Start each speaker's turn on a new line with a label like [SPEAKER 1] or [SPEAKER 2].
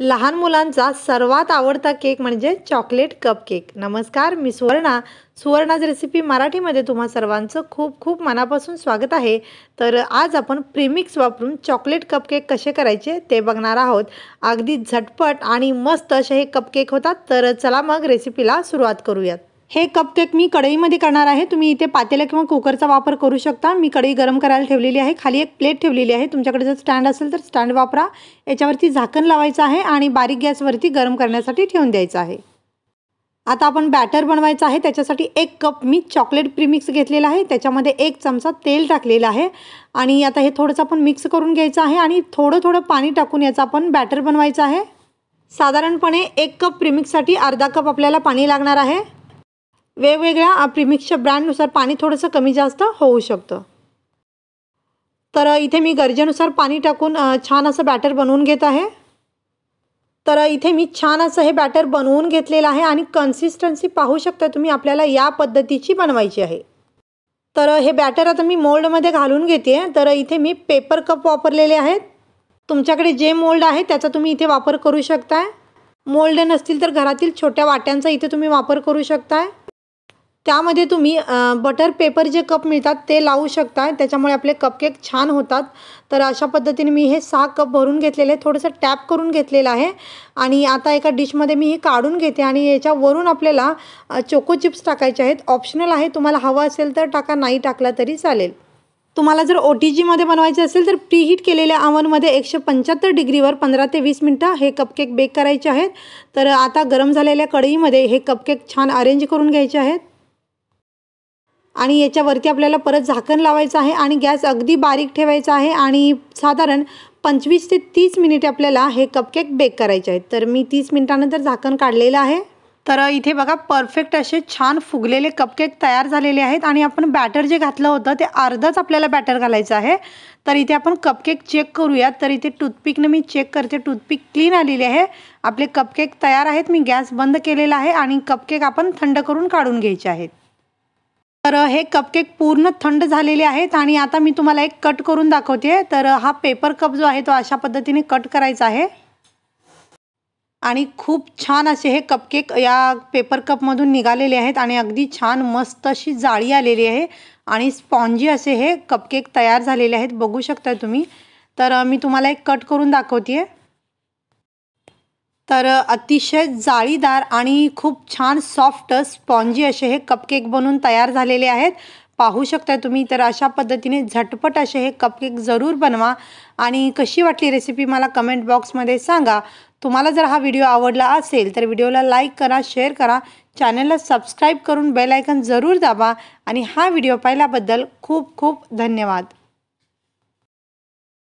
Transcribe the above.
[SPEAKER 1] लहान मुलांचा सर्वात आवडता केक म्हणजे चॉकलेट कप केक नमस्कार मी सुवर्णा सुवर्णाज रेसिपी मराठीमध्ये तुम्हा सर्वांचं खूप खूप मनापासून स्वागत आहे तर आज आपण प्रीमिक्स वापरून चॉकलेट कपकेक कसे करायचे ते बघणार आहोत अगदी झटपट आणि मस्त असे हे कपकेक होतात तर चला मग रेसिपीला सुरुवात करूयात हे कप कपकेक मी कढईमध्ये करणार आहे तुम्ही इथे पातेला किंवा कुकरचा वापर करू शकता मी कढई गरम करायला ठेवलेली आहे खाली एक प्लेट ठेवलेली आहे तुमच्याकडे जर स्टँड असेल तर स्टँड वापरा याच्यावरती झाकण लावायचं आहे आणि बारीक गॅसवरती गरम करण्यासाठी ठेवून द्यायचं आहे आता आपण बॅटर बनवायचं आहे त्याच्यासाठी एक कप मी चॉकलेट प्रीमिक्स घेतलेला आहे त्याच्यामध्ये एक चमचा तेल टाकलेलं आहे आणि आता हे थोडंसं आपण मिक्स करून घ्यायचं आहे आणि थोडं थोडं पाणी टाकून याचं आपण बॅटर बनवायचं आहे साधारणपणे एक कप प्रीमिक्ससाठी अर्धा कप आपल्याला पाणी लागणार आहे वेगवेगळ्या प्रिमिक्सच्या ब्रँडनुसार पाणी थोडंसं कमी जास्त होऊ शकतं तर इथे मी गरजेनुसार पाणी टाकून छान असं बॅटर बनवून घेत आहे तर इथे मी छान असं हे बॅटर बनवून घेतलेलं आहे आणि कन्सिस्टन्सी पाहू शकता तुम्ही आपल्याला या पद्धतीची बनवायची आहे तर हे बॅटर आता मी मोल्डमध्ये घालून घेते तर इथे मी पेपर कप वापरलेले आहेत तुमच्याकडे जे मोल्ड आहे त्याचा तुम्ही इथे वापर करू शकताय मोल्ड नसतील तर घरातील छोट्या वाट्यांचा इथे तुम्ही वापर करू शकताय त्यामध्ये तुम्ही बटर पेपर जे कप मिळतात ते लावू शकता त्याच्यामुळे आपले कपकेक छान होतात तर अशा पद्धतीने मी हे सहा कप भरून घेतलेले थोडंसं टॅप करून घेतलेलं आहे आणि आता एका डिशमध्ये मी हे काढून घेते आणि याच्यावरून आपल्याला चोको चिप्स टाकायचे आहेत ऑप्शनल आहे तुम्हाला हवं असेल तर टाका नाही टाकला तरी चालेल तुम्हाला जर ओ टी जीमध्ये बनवायचे असेल तर प्रीहीट केलेल्या अवनमध्ये एकशे पंच्याहत्तर डिग्रीवर पंधरा ते वीस मिनटं हे कपकेक बेक करायचे आहेत तर आता गरम झालेल्या कढईमध्ये हे कपकेक छान अरेंज करून घ्यायचे आहेत आणि याच्यावरती आपल्याला परत झाकण लावायचं आहे आणि गॅस अगदी बारीक ठेवायचा आहे आणि साधारण पंचवीस ते तीस मिनिटे आपल्याला हे कपकेक बेक करायचे आहेत तर मी तीस मिनिटानंतर झाकण काढलेलं आहे तर इथे बघा परफेक्ट असे छान फुगलेले कपकेक तयार झालेले आहेत आणि आपण बॅटर जे घातलं होतं ते अर्धच आपल्याला बॅटर घालायचं आहे तर इथे आपण कपकेक चेक करूयात तर इथे टूथपिकनं मी चेक करते टूथपिक क्लीन आलेली आहे आपले कपकेक तयार आहेत मी गॅस बंद केलेला आहे आणि कपकेक आपण थंड करून काढून घ्यायचे आहेत तर हे कपकेक पूर्ण थंड झालेले आहेत आणि आता मी तुम्हाला एक कट करून दाखवते तर हा पेपर कप जो आहे तो अशा पद्धतीने कट करायचा आहे आणि खूप छान असे हे कपकेक या पेपर कपमधून निघालेले आहेत आणि अगदी छान मस्त अशी जाळी आलेली आहे आणि स्पॉन्जी असे हे कपकेक तयार झालेले आहेत बघू शकता तुम्ही तर मी तुम्हाला एक कट करून दाखवते तर अतिशय जाळीदार आणि खूप छान सॉफ्ट स्पॉन्जी असे हे कपकेक बनून तयार झालेले आहेत पाहू शकता तुम्ही तर अशा पद्धतीने झटपट असे हे कपकेक जरूर बनवा आणि कशी वाटली रेसिपी मला कमेंट बॉक्समध्ये सांगा तुम्हाला जर हा व्हिडिओ आवडला असेल तर व्हिडिओला लाईक करा शेअर करा चॅनलला सबस्क्राईब करून बेलायकन जरूर दाबा आणि हा व्हिडिओ पाहिल्याबद्दल खूप खूप धन्यवाद